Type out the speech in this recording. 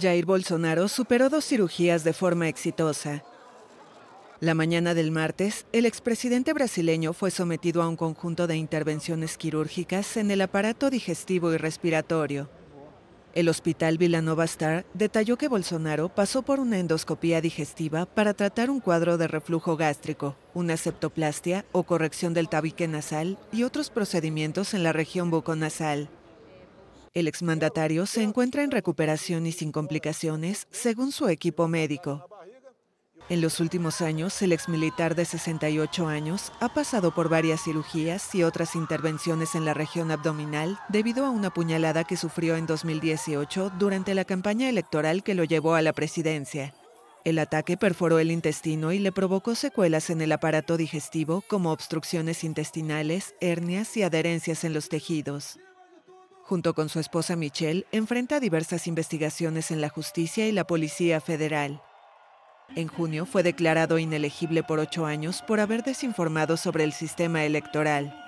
Jair Bolsonaro superó dos cirugías de forma exitosa. La mañana del martes, el expresidente brasileño fue sometido a un conjunto de intervenciones quirúrgicas en el aparato digestivo y respiratorio. El hospital Villanova Star detalló que Bolsonaro pasó por una endoscopía digestiva para tratar un cuadro de reflujo gástrico, una septoplastia o corrección del tabique nasal y otros procedimientos en la región buconasal. El exmandatario se encuentra en recuperación y sin complicaciones, según su equipo médico. En los últimos años, el exmilitar de 68 años ha pasado por varias cirugías y otras intervenciones en la región abdominal debido a una puñalada que sufrió en 2018 durante la campaña electoral que lo llevó a la presidencia. El ataque perforó el intestino y le provocó secuelas en el aparato digestivo como obstrucciones intestinales, hernias y adherencias en los tejidos. Junto con su esposa Michelle, enfrenta diversas investigaciones en la justicia y la policía federal. En junio fue declarado inelegible por ocho años por haber desinformado sobre el sistema electoral.